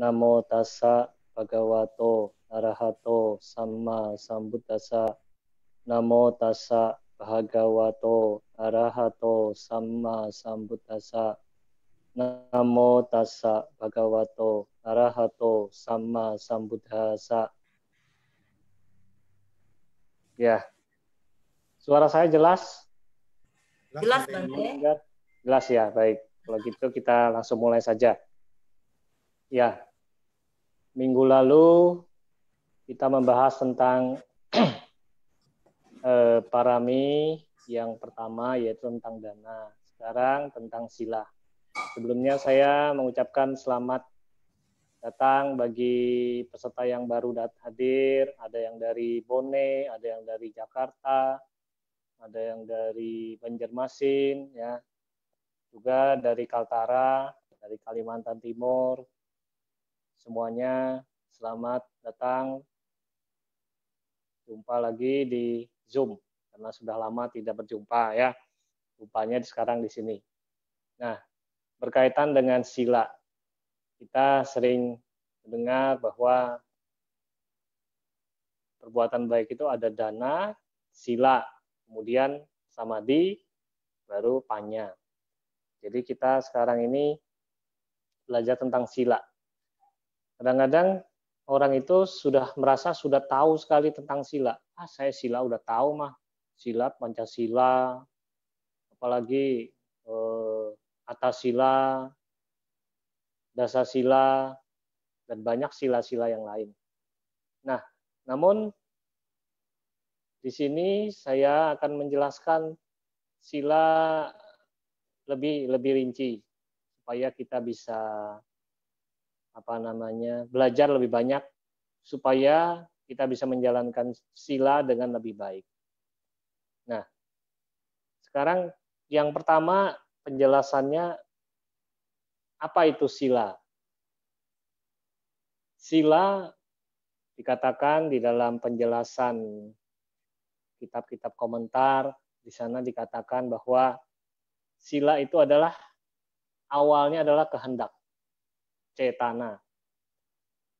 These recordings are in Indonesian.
Namo tassa bhagavato arahato sama sambuddhasa. Namo tassa bhagavato arahato sama sambuddhasa. Namo tassa bhagavato arahato sama sambuddhasa. Ya. Suara saya jelas? Jelas, ya. Ya? Jelas ya, baik. Kalau gitu kita langsung mulai saja. Ya, minggu lalu kita membahas tentang eh, parami yang pertama yaitu tentang dana. Sekarang tentang sila. Sebelumnya saya mengucapkan selamat datang bagi peserta yang baru hadir, ada yang dari Bone, ada yang dari Jakarta, ada yang dari Banjarmasin, ya, juga dari Kaltara, dari Kalimantan Timur, semuanya. Selamat datang. Jumpa lagi di Zoom karena sudah lama tidak berjumpa ya. Rupanya sekarang di sini. Nah, berkaitan dengan sila. Kita sering mendengar bahwa perbuatan baik itu ada dana, sila, kemudian samadhi, baru panya. Jadi kita sekarang ini belajar tentang sila. Kadang-kadang orang itu sudah merasa sudah tahu sekali tentang sila. Ah, saya sila udah tahu mah. Silat, Pancasila, apalagi eh, atas sila, dasar sila dan banyak sila-sila yang lain. Nah, namun di sini saya akan menjelaskan sila lebih lebih rinci supaya kita bisa apa namanya belajar lebih banyak supaya kita bisa menjalankan sila dengan lebih baik. Nah, sekarang yang pertama penjelasannya apa itu sila? Sila dikatakan di dalam penjelasan kitab-kitab komentar di sana dikatakan bahwa sila itu adalah awalnya adalah kehendak cetana.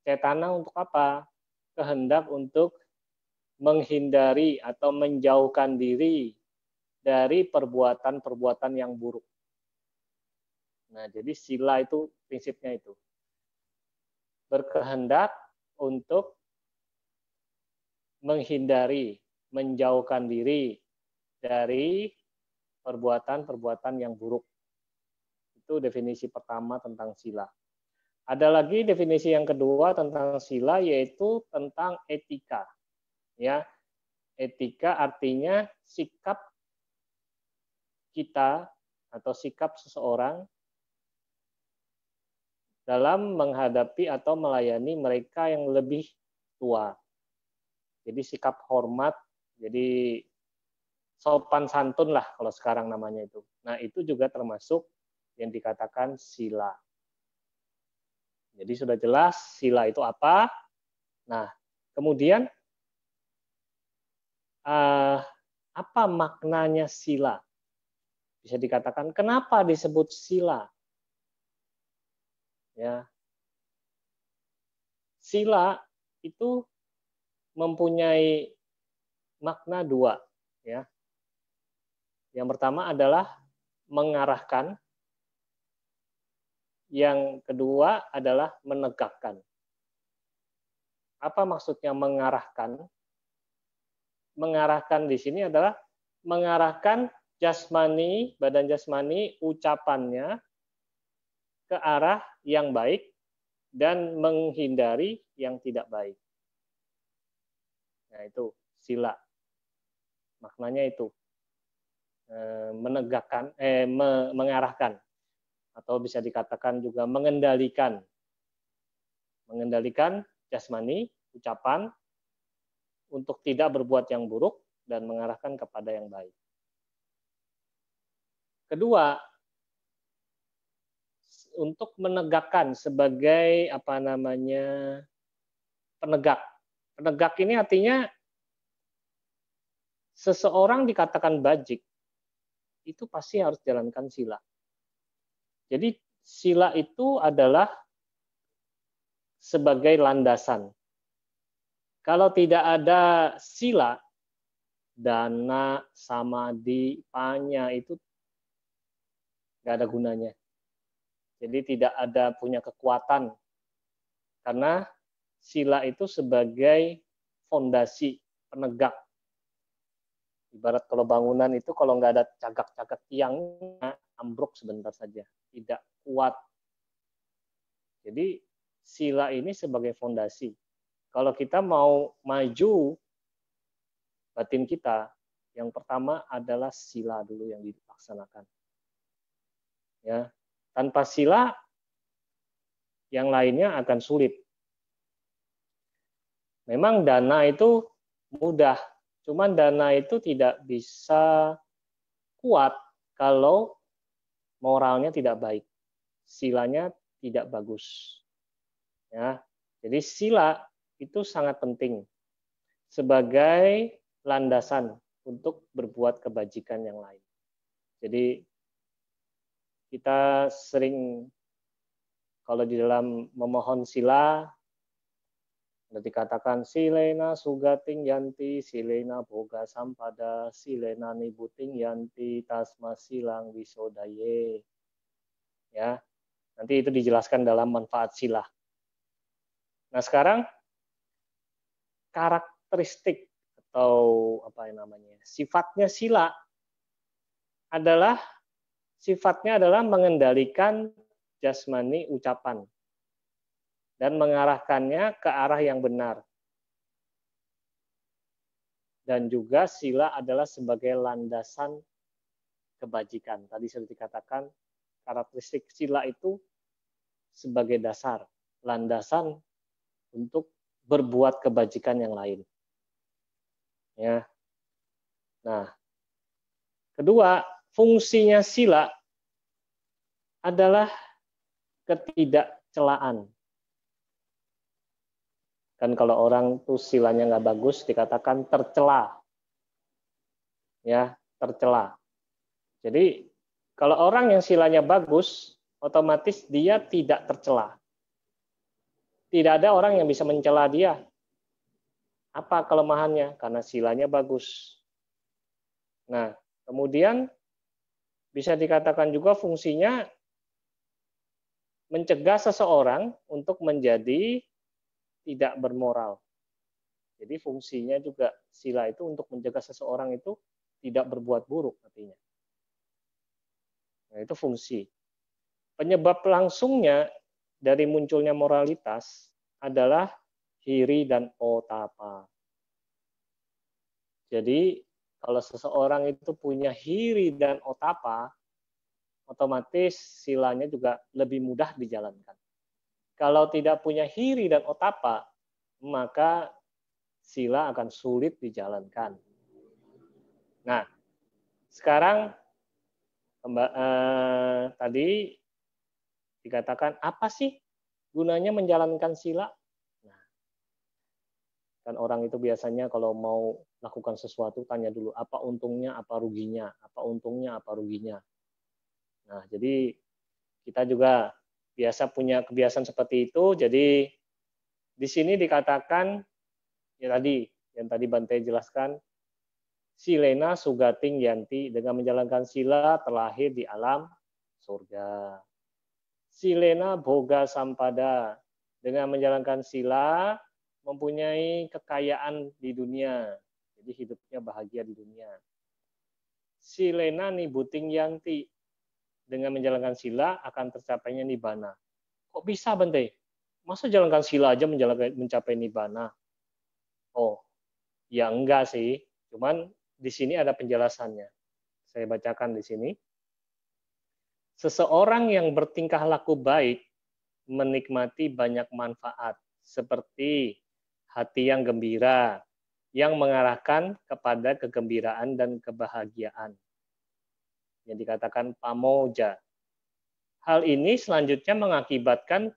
Cetana untuk apa? Kehendak untuk menghindari atau menjauhkan diri dari perbuatan-perbuatan yang buruk. Nah, jadi sila itu prinsipnya itu. Berkehendak untuk menghindari, menjauhkan diri dari perbuatan-perbuatan yang buruk. Itu definisi pertama tentang sila. Ada lagi definisi yang kedua tentang sila yaitu tentang etika. Ya. Etika artinya sikap kita atau sikap seseorang dalam menghadapi atau melayani mereka yang lebih tua. Jadi sikap hormat, jadi sopan santun lah kalau sekarang namanya itu. Nah, itu juga termasuk yang dikatakan sila. Jadi sudah jelas sila itu apa. Nah, kemudian uh, apa maknanya sila? Bisa dikatakan kenapa disebut sila? Ya. Sila itu mempunyai makna dua, ya. Yang pertama adalah mengarahkan yang kedua adalah menegakkan. Apa maksudnya mengarahkan? Mengarahkan di sini adalah mengarahkan jasmani, badan jasmani, ucapannya ke arah yang baik dan menghindari yang tidak baik. Nah, itu sila. Maknanya itu eh, menegakkan eh mengarahkan atau bisa dikatakan juga mengendalikan mengendalikan jasmani ucapan untuk tidak berbuat yang buruk dan mengarahkan kepada yang baik. Kedua, untuk menegakkan sebagai apa namanya penegak. Penegak ini artinya seseorang dikatakan bajik itu pasti harus jalankan sila. Jadi sila itu adalah sebagai landasan. Kalau tidak ada sila, dana, samadhi, panya itu nggak ada gunanya. Jadi tidak ada punya kekuatan. Karena sila itu sebagai fondasi, penegak. Ibarat kalau bangunan itu kalau nggak ada cagak-cagak tiangnya, ambruk sebentar saja tidak kuat. Jadi sila ini sebagai fondasi. Kalau kita mau maju batin kita, yang pertama adalah sila dulu yang dilaksanakan. Ya, tanpa sila yang lainnya akan sulit. Memang dana itu mudah, cuman dana itu tidak bisa kuat kalau moralnya tidak baik, silanya tidak bagus. Ya, jadi sila itu sangat penting sebagai landasan untuk berbuat kebajikan yang lain. Jadi kita sering kalau di dalam memohon sila dikatakan silena sugating yanti, silena boga sampada, silena nibuting yanti, tasma silang wisodaye. Ya, nanti itu dijelaskan dalam manfaat sila. Nah sekarang karakteristik atau apa yang namanya sifatnya sila adalah sifatnya adalah mengendalikan jasmani ucapan dan mengarahkannya ke arah yang benar. Dan juga sila adalah sebagai landasan kebajikan. Tadi sudah dikatakan karakteristik sila itu sebagai dasar, landasan untuk berbuat kebajikan yang lain. Ya. Nah, kedua, fungsinya sila adalah ketidakcelaan Kan kalau orang tuh silanya nggak bagus dikatakan tercela. Ya, tercela. Jadi kalau orang yang silanya bagus, otomatis dia tidak tercela. Tidak ada orang yang bisa mencela dia. Apa kelemahannya? Karena silanya bagus. Nah, kemudian bisa dikatakan juga fungsinya mencegah seseorang untuk menjadi tidak bermoral. Jadi fungsinya juga sila itu untuk menjaga seseorang itu tidak berbuat buruk artinya. Nah, itu fungsi. Penyebab langsungnya dari munculnya moralitas adalah hiri dan otapa. Jadi kalau seseorang itu punya hiri dan otapa, otomatis silanya juga lebih mudah dijalankan. Kalau tidak punya hiri dan otapa, maka sila akan sulit dijalankan. Nah, sekarang eh, tadi dikatakan apa sih gunanya menjalankan sila? Nah, kan orang itu biasanya kalau mau lakukan sesuatu tanya dulu apa untungnya, apa ruginya, apa untungnya, apa ruginya. Nah, jadi kita juga biasa punya kebiasaan seperti itu. Jadi di sini dikatakan ya tadi yang tadi Bante jelaskan Silena Sugating Yanti dengan menjalankan sila terlahir di alam surga. Silena Boga Sampada dengan menjalankan sila mempunyai kekayaan di dunia. Jadi hidupnya bahagia di dunia. Silena Nibuting Yanti dengan menjalankan sila akan tercapainya nibana. Kok bisa, Bante? Masa jalankan sila aja menjalankan mencapai nibana? Oh, ya enggak sih. Cuman di sini ada penjelasannya. Saya bacakan di sini. Seseorang yang bertingkah laku baik menikmati banyak manfaat seperti hati yang gembira yang mengarahkan kepada kegembiraan dan kebahagiaan yang dikatakan pamoja. Hal ini selanjutnya mengakibatkan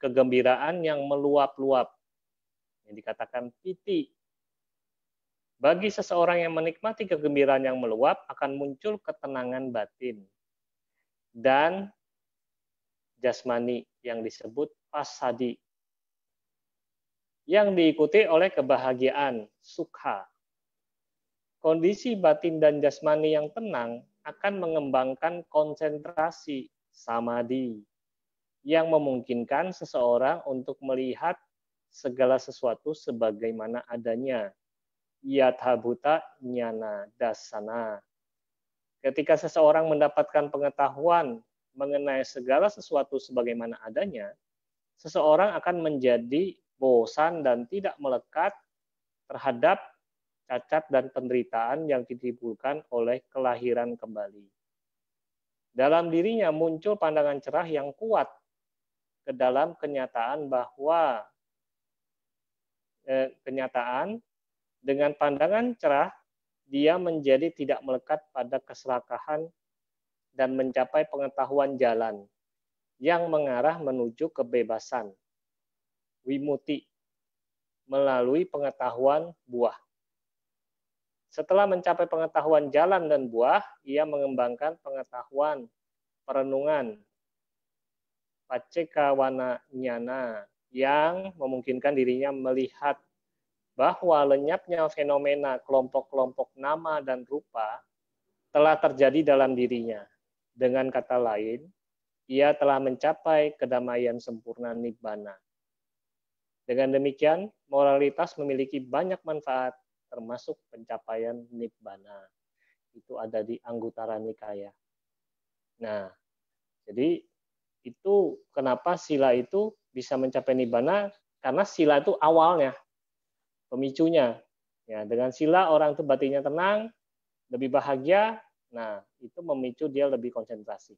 kegembiraan yang meluap-luap, yang dikatakan piti. Bagi seseorang yang menikmati kegembiraan yang meluap, akan muncul ketenangan batin dan jasmani yang disebut pasadi, yang diikuti oleh kebahagiaan, sukha. Kondisi batin dan jasmani yang tenang akan mengembangkan konsentrasi samadhi yang memungkinkan seseorang untuk melihat segala sesuatu sebagaimana adanya. Yathabuta nyana dasana. Ketika seseorang mendapatkan pengetahuan mengenai segala sesuatu sebagaimana adanya, seseorang akan menjadi bosan dan tidak melekat terhadap cacat dan penderitaan yang ditimbulkan oleh kelahiran kembali. Dalam dirinya muncul pandangan cerah yang kuat ke dalam kenyataan bahwa eh, kenyataan dengan pandangan cerah dia menjadi tidak melekat pada keserakahan dan mencapai pengetahuan jalan yang mengarah menuju kebebasan wimuti melalui pengetahuan buah setelah mencapai pengetahuan jalan dan buah, ia mengembangkan pengetahuan perenungan pacekawana nyana yang memungkinkan dirinya melihat bahwa lenyapnya fenomena kelompok-kelompok nama dan rupa telah terjadi dalam dirinya. Dengan kata lain, ia telah mencapai kedamaian sempurna nibbana. Dengan demikian, moralitas memiliki banyak manfaat termasuk pencapaian nibbana. Itu ada di Anggutara Nikaya. Nah, jadi itu kenapa sila itu bisa mencapai nibbana karena sila itu awalnya pemicunya. Ya, dengan sila orang itu batinnya tenang, lebih bahagia. Nah, itu memicu dia lebih konsentrasi.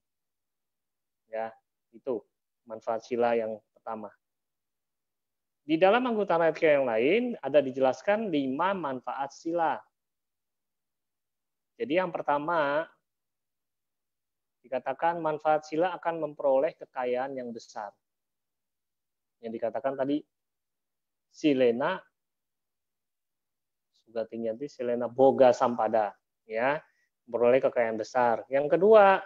Ya, itu manfaat sila yang pertama. Di dalam anggota rakyat yang lain ada dijelaskan lima manfaat sila. Jadi yang pertama dikatakan manfaat sila akan memperoleh kekayaan yang besar. Yang dikatakan tadi Silena Sugatinyanti Silena Boga Sampada ya, memperoleh kekayaan besar. Yang kedua,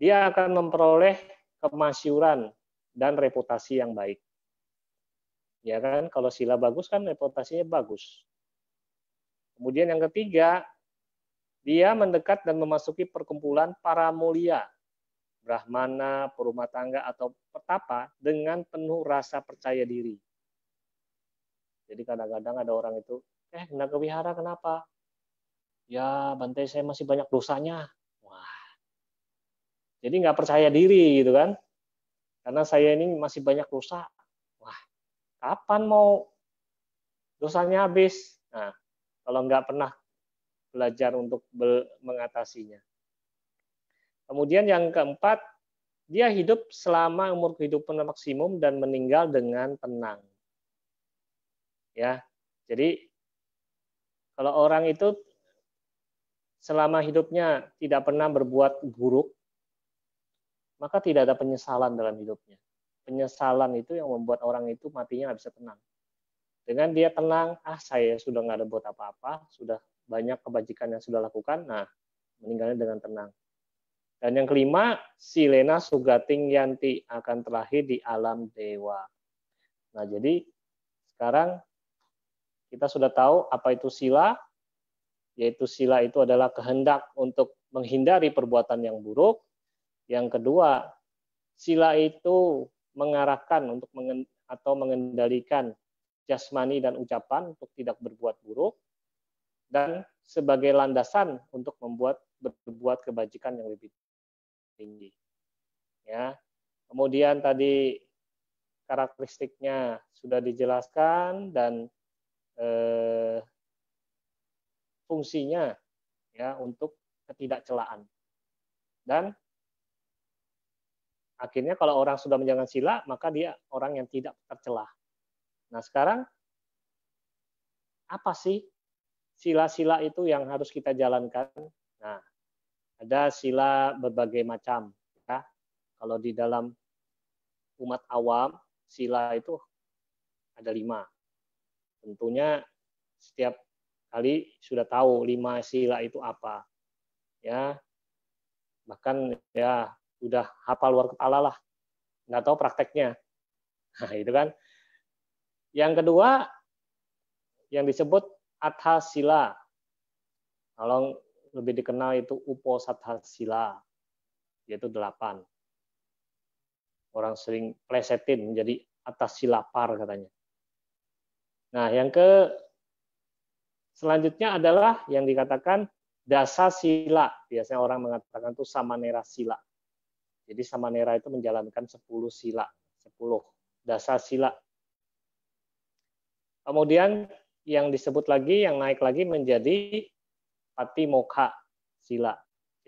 dia akan memperoleh kemasyuran dan reputasi yang baik. Ya kan kalau sila bagus kan reputasinya bagus. Kemudian yang ketiga, dia mendekat dan memasuki perkumpulan para mulia, brahmana, perumah tangga atau petapa dengan penuh rasa percaya diri. Jadi kadang-kadang ada orang itu, eh naga wihara kenapa? Ya bantai saya masih banyak dosanya. Wah. Jadi nggak percaya diri gitu kan. Karena saya ini masih banyak rusak kapan mau dosanya habis? Nah, kalau nggak pernah belajar untuk mengatasinya. Kemudian yang keempat, dia hidup selama umur kehidupan maksimum dan meninggal dengan tenang. Ya, jadi kalau orang itu selama hidupnya tidak pernah berbuat buruk, maka tidak ada penyesalan dalam hidupnya penyesalan itu yang membuat orang itu matinya nggak bisa tenang. Dengan dia tenang, ah saya sudah nggak ada buat apa-apa, sudah banyak kebajikan yang sudah lakukan, nah meninggalnya dengan tenang. Dan yang kelima, Silena Sugating Yanti akan terakhir di alam dewa. Nah, jadi sekarang kita sudah tahu apa itu sila, yaitu sila itu adalah kehendak untuk menghindari perbuatan yang buruk. Yang kedua, sila itu mengarahkan untuk mengen, atau mengendalikan jasmani dan ucapan untuk tidak berbuat buruk dan sebagai landasan untuk membuat berbuat kebajikan yang lebih tinggi. Ya. Kemudian tadi karakteristiknya sudah dijelaskan dan eh, fungsinya ya untuk ketidakcelaan. Dan Akhirnya kalau orang sudah menjalankan sila, maka dia orang yang tidak tercelah. Nah sekarang, apa sih sila-sila itu yang harus kita jalankan? Nah, ada sila berbagai macam. Ya. Kalau di dalam umat awam, sila itu ada lima. Tentunya setiap kali sudah tahu lima sila itu apa. Ya, bahkan ya udah hafal luar kepala lah, nggak tahu prakteknya. Nah, itu kan. Yang kedua, yang disebut athasila. Kalau lebih dikenal itu upo sila yaitu delapan. Orang sering plesetin menjadi atas silapar katanya. Nah, yang ke selanjutnya adalah yang dikatakan dasa sila. Biasanya orang mengatakan itu samanera sila. Jadi Samanera itu menjalankan 10 sila, 10 dasa sila. Kemudian yang disebut lagi, yang naik lagi menjadi pati moka sila.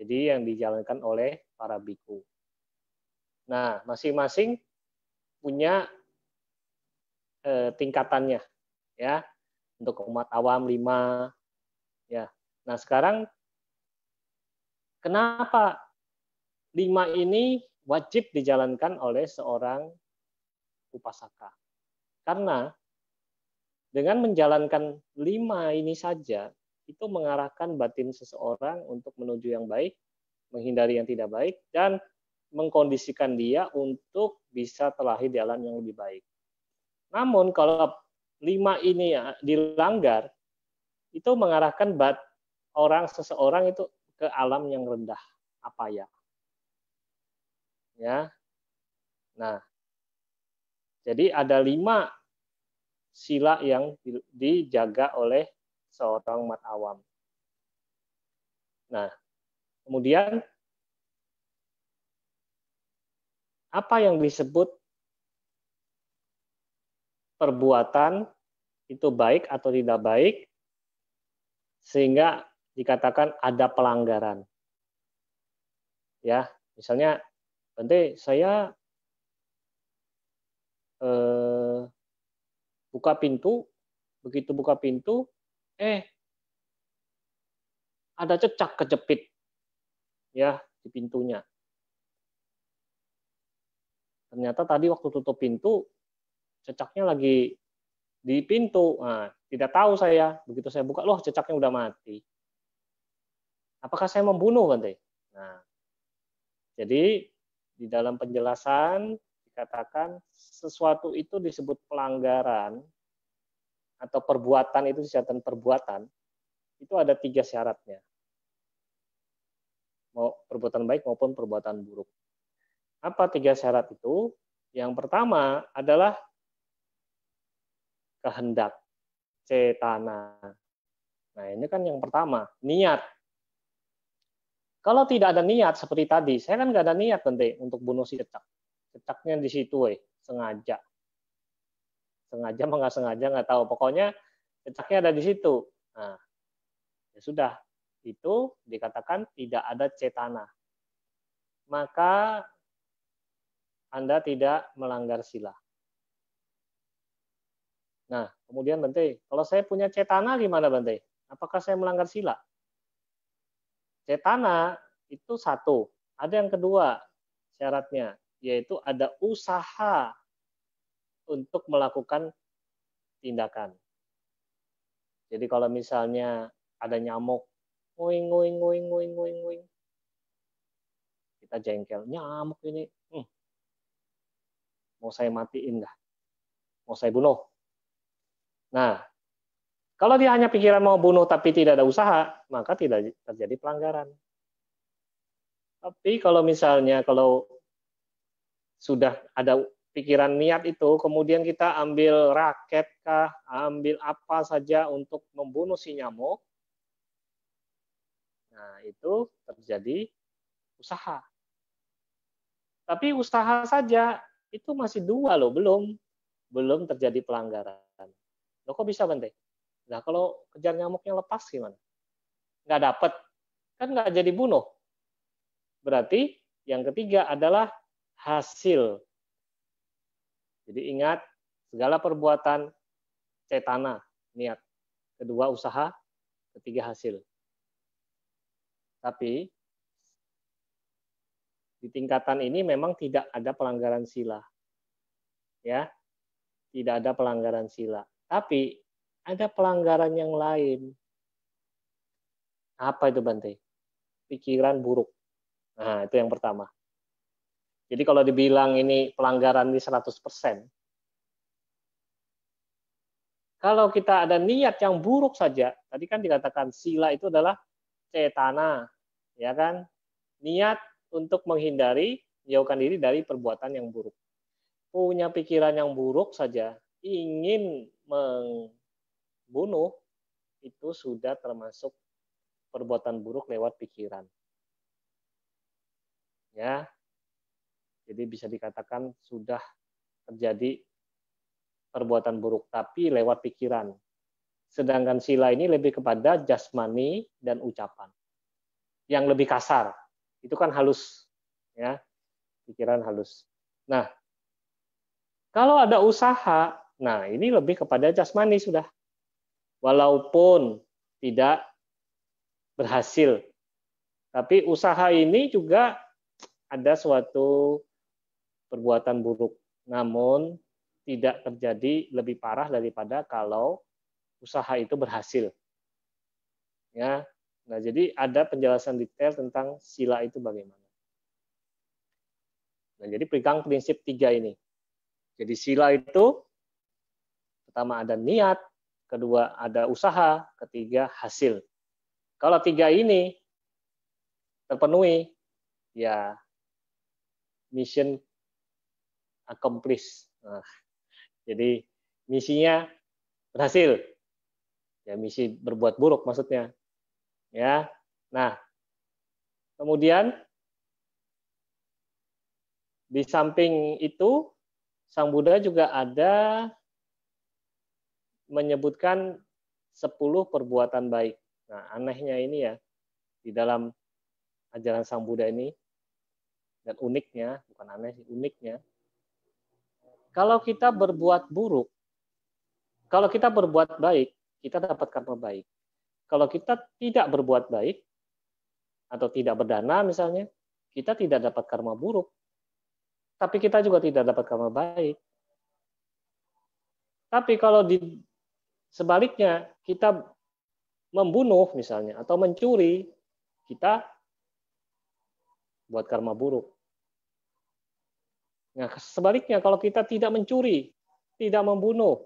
Jadi yang dijalankan oleh para biku. Nah, masing-masing punya eh, tingkatannya ya. Untuk umat awam lima ya. Nah, sekarang kenapa lima ini wajib dijalankan oleh seorang upasaka. Karena dengan menjalankan lima ini saja, itu mengarahkan batin seseorang untuk menuju yang baik, menghindari yang tidak baik, dan mengkondisikan dia untuk bisa telahi jalan yang lebih baik. Namun kalau lima ini ya dilanggar, itu mengarahkan bat orang seseorang itu ke alam yang rendah, apa ya? Ya. Nah, jadi ada lima sila yang dijaga oleh seorang mat awam. Nah, kemudian apa yang disebut perbuatan itu baik atau tidak baik sehingga dikatakan ada pelanggaran. Ya, misalnya Bante, saya eh, buka pintu, begitu buka pintu, eh ada cecak kejepit ya di pintunya. Ternyata tadi waktu tutup pintu cecaknya lagi di pintu. Nah, tidak tahu saya. Begitu saya buka, loh cecaknya udah mati. Apakah saya membunuh, Bante? Nah, jadi di dalam penjelasan dikatakan sesuatu itu disebut pelanggaran atau perbuatan itu disyaratkan perbuatan itu ada tiga syaratnya mau perbuatan baik maupun perbuatan buruk apa tiga syarat itu yang pertama adalah kehendak cetana nah ini kan yang pertama niat kalau tidak ada niat seperti tadi, saya kan nggak ada niat nanti untuk bunuh si cetak. Cetaknya di situ, eh, sengaja. Sengaja mah nggak sengaja nggak tahu. Pokoknya cetaknya ada di situ. Nah, ya sudah, itu dikatakan tidak ada cetana. Maka Anda tidak melanggar sila. Nah, kemudian Bante, kalau saya punya cetana gimana Bante? Apakah saya melanggar sila? Cetana itu satu. Ada yang kedua syaratnya, yaitu ada usaha untuk melakukan tindakan. Jadi kalau misalnya ada nyamuk, nguing, nguing, nguing, nguing, nguing, nguing. Kita jengkel, nyamuk ini. Hmm. Mau saya matiin dah. Mau saya bunuh. Nah, kalau dia hanya pikiran mau bunuh tapi tidak ada usaha, maka tidak terjadi pelanggaran. Tapi kalau misalnya kalau sudah ada pikiran niat itu, kemudian kita ambil raket kah, ambil apa saja untuk membunuh si nyamuk, nah itu terjadi usaha. Tapi usaha saja itu masih dua loh, belum belum terjadi pelanggaran. Loh kok bisa Bante? Nah, kalau kejar nyamuknya lepas gimana? Nggak dapat. Kan nggak jadi bunuh. Berarti yang ketiga adalah hasil. Jadi ingat, segala perbuatan cetana, niat. Kedua, usaha. Ketiga, hasil. Tapi di tingkatan ini memang tidak ada pelanggaran sila. Ya. Tidak ada pelanggaran sila. Tapi ada pelanggaran yang lain. Apa itu Bante? Pikiran buruk. Nah, itu yang pertama. Jadi kalau dibilang ini pelanggaran ini 100%, kalau kita ada niat yang buruk saja, tadi kan dikatakan sila itu adalah cetana, ya kan? Niat untuk menghindari, menjauhkan diri dari perbuatan yang buruk. Punya pikiran yang buruk saja, ingin meng bunuh itu sudah termasuk perbuatan buruk lewat pikiran. Ya. Jadi bisa dikatakan sudah terjadi perbuatan buruk tapi lewat pikiran. Sedangkan sila ini lebih kepada jasmani dan ucapan. Yang lebih kasar. Itu kan halus ya. Pikiran halus. Nah, kalau ada usaha, nah ini lebih kepada jasmani sudah walaupun tidak berhasil. Tapi usaha ini juga ada suatu perbuatan buruk. Namun tidak terjadi lebih parah daripada kalau usaha itu berhasil. Ya. Nah, jadi ada penjelasan detail tentang sila itu bagaimana. Nah, jadi pegang prinsip tiga ini. Jadi sila itu pertama ada niat, kedua ada usaha, ketiga hasil. Kalau tiga ini terpenuhi, ya mission accomplished Nah, jadi misinya berhasil. Ya misi berbuat buruk maksudnya. Ya. Nah, kemudian di samping itu sang Buddha juga ada menyebutkan 10 perbuatan baik. Nah, anehnya ini ya, di dalam ajaran Sang Buddha ini, dan uniknya, bukan aneh sih, uniknya, kalau kita berbuat buruk, kalau kita berbuat baik, kita dapat karma baik. Kalau kita tidak berbuat baik, atau tidak berdana misalnya, kita tidak dapat karma buruk. Tapi kita juga tidak dapat karma baik. Tapi kalau di, Sebaliknya, kita membunuh misalnya atau mencuri, kita buat karma buruk. Nah, sebaliknya kalau kita tidak mencuri, tidak membunuh,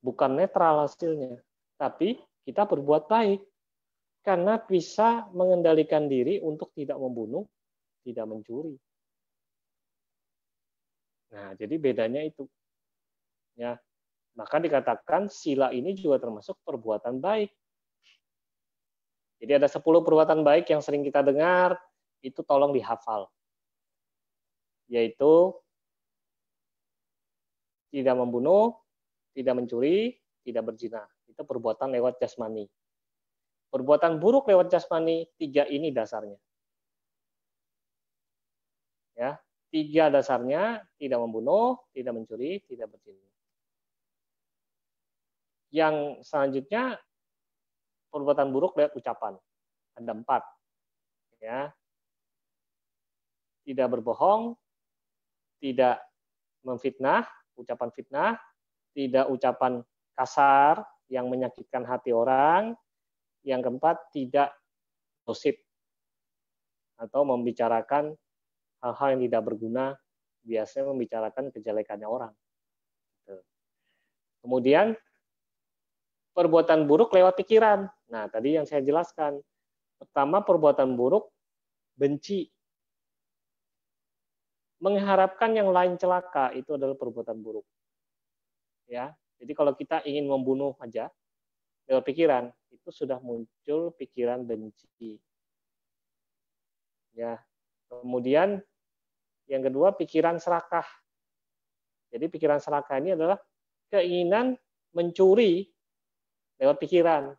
bukan netral hasilnya, tapi kita berbuat baik karena bisa mengendalikan diri untuk tidak membunuh, tidak mencuri. Nah, jadi bedanya itu. Ya, maka dikatakan sila ini juga termasuk perbuatan baik. Jadi ada 10 perbuatan baik yang sering kita dengar, itu tolong dihafal. Yaitu tidak membunuh, tidak mencuri, tidak berzina. Itu perbuatan lewat jasmani. Perbuatan buruk lewat jasmani, tiga ini dasarnya. Ya, tiga dasarnya tidak membunuh, tidak mencuri, tidak berzina yang selanjutnya perbuatan buruk lewat ucapan. Ada empat. Ya. Tidak berbohong, tidak memfitnah, ucapan fitnah, tidak ucapan kasar yang menyakitkan hati orang. Yang keempat, tidak gosip atau membicarakan hal-hal yang tidak berguna, biasanya membicarakan kejelekannya orang. Gitu. Kemudian perbuatan buruk lewat pikiran. Nah, tadi yang saya jelaskan. Pertama, perbuatan buruk benci. Mengharapkan yang lain celaka itu adalah perbuatan buruk. Ya. Jadi kalau kita ingin membunuh aja lewat pikiran, itu sudah muncul pikiran benci. Ya. Kemudian yang kedua pikiran serakah. Jadi pikiran serakah ini adalah keinginan mencuri lewat pikiran.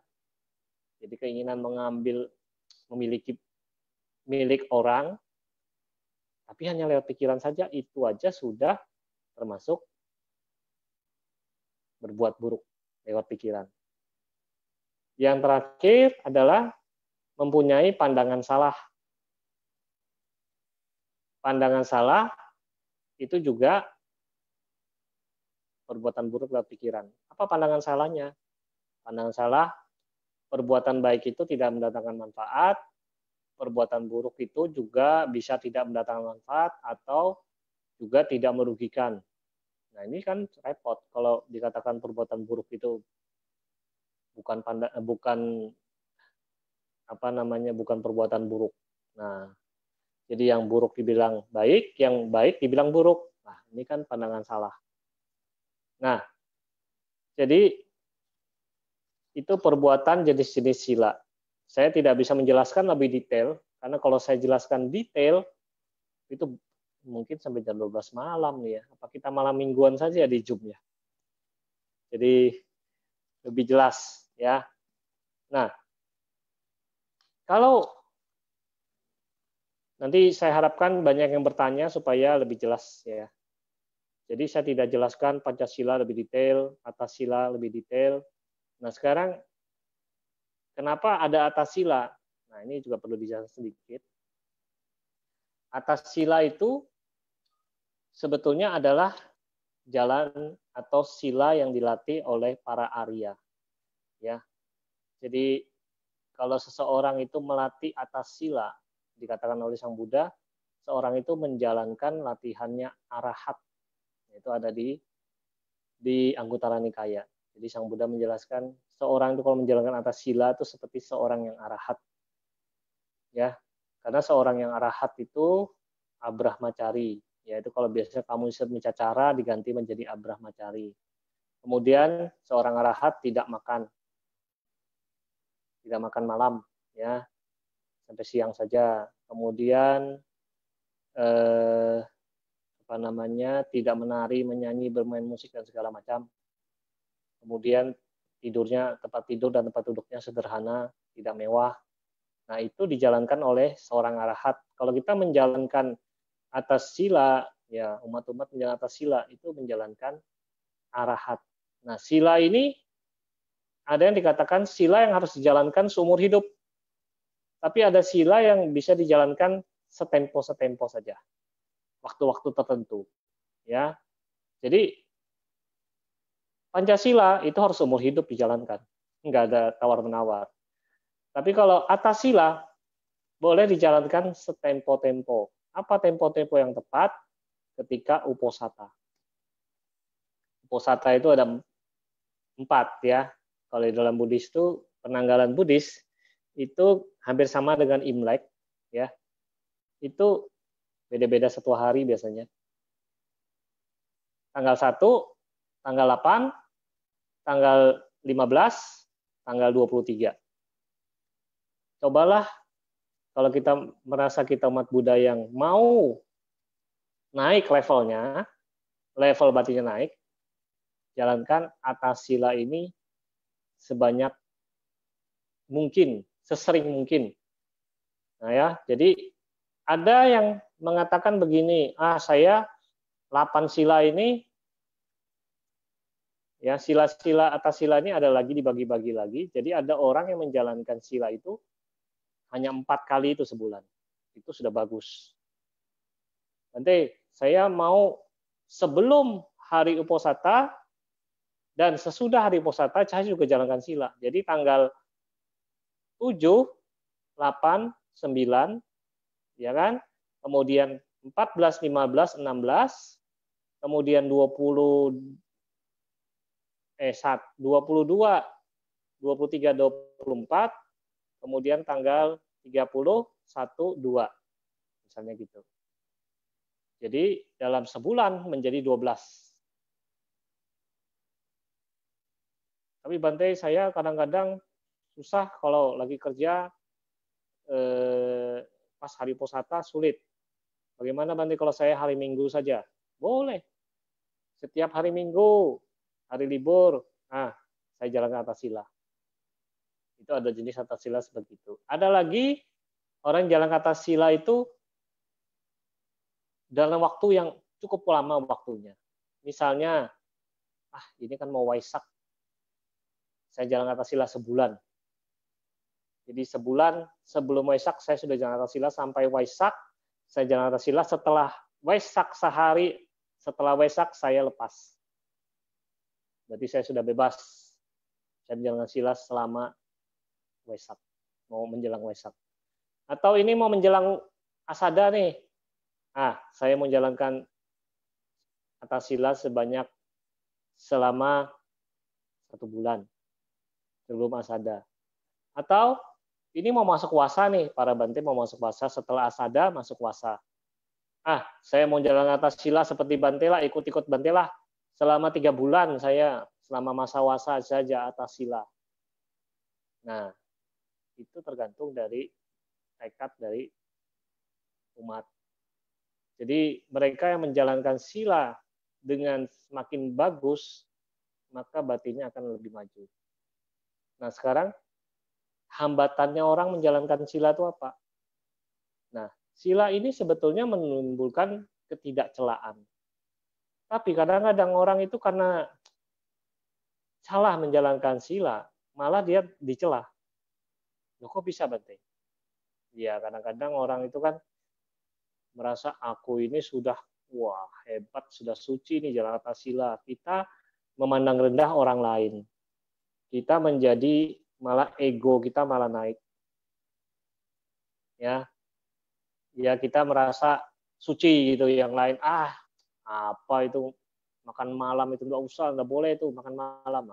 Jadi keinginan mengambil, memiliki milik orang, tapi hanya lewat pikiran saja, itu aja sudah termasuk berbuat buruk lewat pikiran. Yang terakhir adalah mempunyai pandangan salah. Pandangan salah itu juga perbuatan buruk lewat pikiran. Apa pandangan salahnya? Pandangan salah, perbuatan baik itu tidak mendatangkan manfaat, perbuatan buruk itu juga bisa tidak mendatangkan manfaat atau juga tidak merugikan. Nah ini kan repot kalau dikatakan perbuatan buruk itu bukan pandang eh, bukan apa namanya bukan perbuatan buruk. Nah jadi yang buruk dibilang baik, yang baik dibilang buruk. Nah ini kan pandangan salah. Nah jadi itu perbuatan jenis-jenis sila. Saya tidak bisa menjelaskan lebih detail, karena kalau saya jelaskan detail, itu mungkin sampai jam 12 malam nih ya. Apa kita malam mingguan saja di Zoom ya. Jadi lebih jelas ya. Nah, kalau nanti saya harapkan banyak yang bertanya supaya lebih jelas ya. Jadi saya tidak jelaskan Pancasila lebih detail, Atasila lebih detail, Nah sekarang kenapa ada atas sila Nah ini juga perlu dijelaskan sedikit. atas sila itu sebetulnya adalah jalan atau sila yang dilatih oleh para Arya. Ya. Jadi kalau seseorang itu melatih atas sila dikatakan oleh Sang Buddha, seorang itu menjalankan latihannya arahat. Itu ada di di Anggutara Nikaya. Jadi Sang Buddha menjelaskan seorang itu kalau menjalankan atas sila itu seperti seorang yang arahat. Ya. Karena seorang yang arahat itu abrahmacari, yaitu kalau biasanya kamu bisa cara diganti menjadi abrahmacari. Kemudian seorang arahat tidak makan. Tidak makan malam, ya. Sampai siang saja. Kemudian eh, apa namanya tidak menari, menyanyi, bermain musik dan segala macam kemudian tidurnya tempat tidur dan tempat duduknya sederhana, tidak mewah. Nah, itu dijalankan oleh seorang arahat. Kalau kita menjalankan atas sila, ya umat-umat menjalankan atas sila itu menjalankan arahat. Nah, sila ini ada yang dikatakan sila yang harus dijalankan seumur hidup. Tapi ada sila yang bisa dijalankan setempo-setempo saja. Waktu-waktu tertentu. Ya. Jadi Pancasila itu harus umur hidup dijalankan, nggak ada tawar-menawar. Tapi kalau atas sila boleh dijalankan setempo-tempo. Apa tempo-tempo yang tepat? Ketika uposata. Uposata itu ada empat ya. Kalau di dalam Buddhis itu penanggalan Buddhis itu hampir sama dengan Imlek ya. Itu beda-beda satu hari biasanya. Tanggal satu, tanggal 8, tanggal 15, tanggal 23. Cobalah kalau kita merasa kita umat Buddha yang mau naik levelnya, level batinnya naik, jalankan atas sila ini sebanyak mungkin, sesering mungkin. Nah ya, jadi ada yang mengatakan begini, ah saya 8 sila ini Ya, sila-sila atas sila ini ada lagi dibagi-bagi lagi. Jadi ada orang yang menjalankan sila itu hanya empat kali itu sebulan. Itu sudah bagus. Nanti saya mau sebelum hari uposata dan sesudah hari uposata saya juga jalankan sila. Jadi tanggal 7, 8, 9, ya kan? Kemudian 14, 15, 16, kemudian 20, eh 22 23 24 kemudian tanggal 30 1 2 misalnya gitu. Jadi dalam sebulan menjadi 12. Tapi Bante saya kadang-kadang susah kalau lagi kerja eh, pas hari posata sulit. Bagaimana Bante kalau saya hari Minggu saja? Boleh. Setiap hari Minggu hari libur, ah saya jalan ke Atasila. Itu ada jenis Atasila seperti itu. Ada lagi orang jalan ke Atasila itu dalam waktu yang cukup lama waktunya. Misalnya, ah ini kan mau Waisak, saya jalan ke Atasila sebulan. Jadi sebulan sebelum Waisak saya sudah jalan Atasila sampai Waisak, saya jalan Atasila setelah Waisak sehari setelah Waisak saya lepas berarti saya sudah bebas. Saya menjalankan sila selama Waisak, mau menjelang Waisak. Atau ini mau menjelang Asada nih. Ah, saya menjalankan atas sila sebanyak selama satu bulan sebelum Asada. Atau ini mau masuk puasa nih, para bante mau masuk puasa setelah Asada masuk puasa. Ah, saya mau jalan atas sila seperti bante lah, ikut-ikut bante lah selama tiga bulan saya selama masa wasa saja atas sila. Nah, itu tergantung dari tekad dari umat. Jadi mereka yang menjalankan sila dengan semakin bagus, maka batinnya akan lebih maju. Nah sekarang hambatannya orang menjalankan sila itu apa? Nah sila ini sebetulnya menimbulkan ketidakcelaan. Tapi kadang-kadang orang itu karena salah menjalankan sila, malah dia dicelah Loh kok bisa Bante? Ya kadang-kadang orang itu kan merasa aku ini sudah wah hebat, sudah suci nih jalan atas sila. Kita memandang rendah orang lain. Kita menjadi malah ego kita malah naik. Ya. Ya kita merasa suci gitu yang lain ah apa itu makan malam itu nggak usah nggak boleh itu makan malam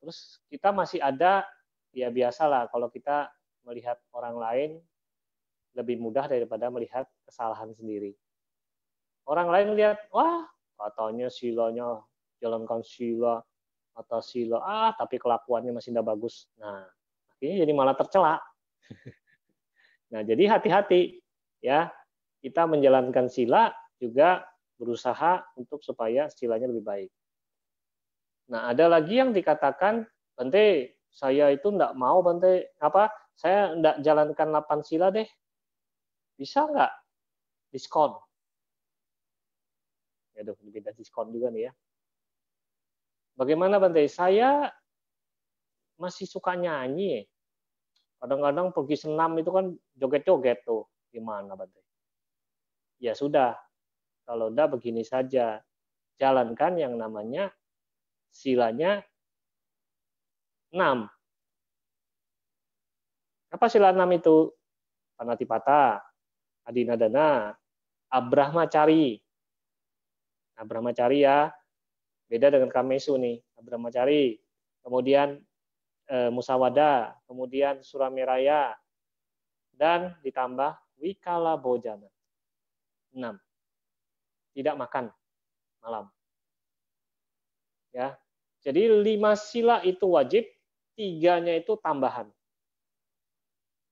terus kita masih ada ya biasalah kalau kita melihat orang lain lebih mudah daripada melihat kesalahan sendiri orang lain lihat wah katanya silonya jalankan sila atau sila ah tapi kelakuannya masih tidak bagus nah akhirnya jadi malah tercela nah jadi hati-hati ya kita menjalankan sila juga berusaha untuk supaya silanya lebih baik. Nah, ada lagi yang dikatakan, Bante, saya itu enggak mau, Bante, apa, saya enggak jalankan 8 sila deh. Bisa enggak diskon? Ya, aduh, minta diskon juga nih ya. Bagaimana, Bante? Saya masih suka nyanyi. Kadang-kadang pergi senam itu kan joget-joget tuh. Gimana, Bante? Ya sudah, kalau ndak begini saja, jalankan yang namanya silanya 6. Apa sila 6 itu? Panatipata, Adinadana, Abrahmacari. Abrahmacari ya, beda dengan Kamesu nih, Abrahmacari. Kemudian eh, Musawada, kemudian Suramiraya, dan ditambah Wikala Bojana. 6 tidak makan malam. Ya. Jadi lima sila itu wajib, tiganya itu tambahan.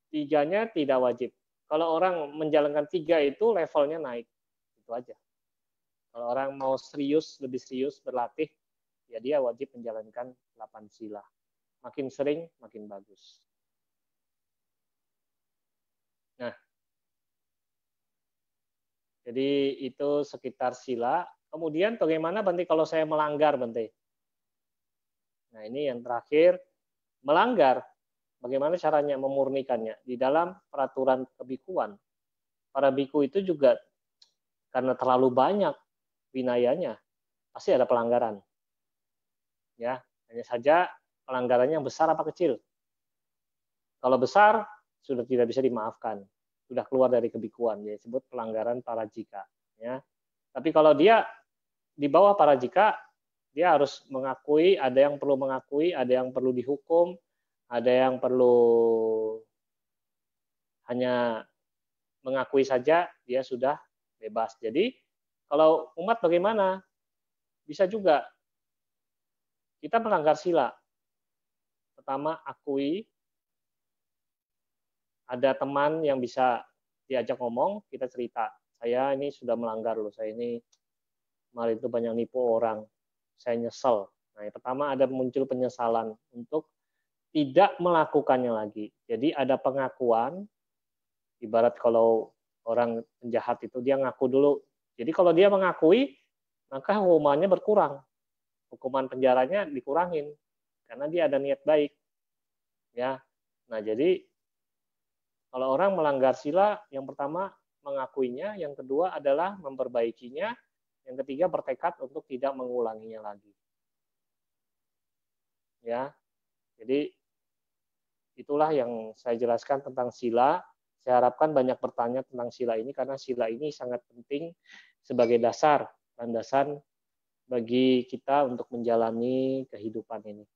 Tiganya tidak wajib. Kalau orang menjalankan tiga itu levelnya naik. Itu aja. Kalau orang mau serius, lebih serius berlatih, ya dia wajib menjalankan delapan sila. Makin sering, makin bagus. Nah, jadi itu sekitar sila. Kemudian bagaimana Bante kalau saya melanggar Bante? Nah ini yang terakhir, melanggar. Bagaimana caranya memurnikannya? Di dalam peraturan kebikuan, para biku itu juga karena terlalu banyak binayanya, pasti ada pelanggaran. Ya, hanya saja pelanggarannya yang besar apa kecil. Kalau besar, sudah tidak bisa dimaafkan sudah keluar dari kebikuan dia disebut pelanggaran para jika ya tapi kalau dia di bawah para jika dia harus mengakui ada yang perlu mengakui ada yang perlu dihukum ada yang perlu hanya mengakui saja dia sudah bebas jadi kalau umat bagaimana bisa juga kita melanggar sila pertama akui ada teman yang bisa diajak ngomong, kita cerita. Saya ini sudah melanggar loh, saya ini kemarin itu banyak nipu orang. Saya nyesel. Nah, yang pertama ada muncul penyesalan untuk tidak melakukannya lagi. Jadi ada pengakuan, ibarat kalau orang penjahat itu dia ngaku dulu. Jadi kalau dia mengakui, maka hukumannya berkurang. Hukuman penjaranya dikurangin karena dia ada niat baik. Ya. Nah, jadi kalau orang melanggar sila, yang pertama mengakuinya, yang kedua adalah memperbaikinya, yang ketiga bertekad untuk tidak mengulanginya lagi. Ya. Jadi itulah yang saya jelaskan tentang sila. Saya harapkan banyak bertanya tentang sila ini karena sila ini sangat penting sebagai dasar landasan bagi kita untuk menjalani kehidupan ini.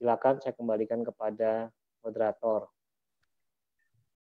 Silakan saya kembalikan kepada moderator.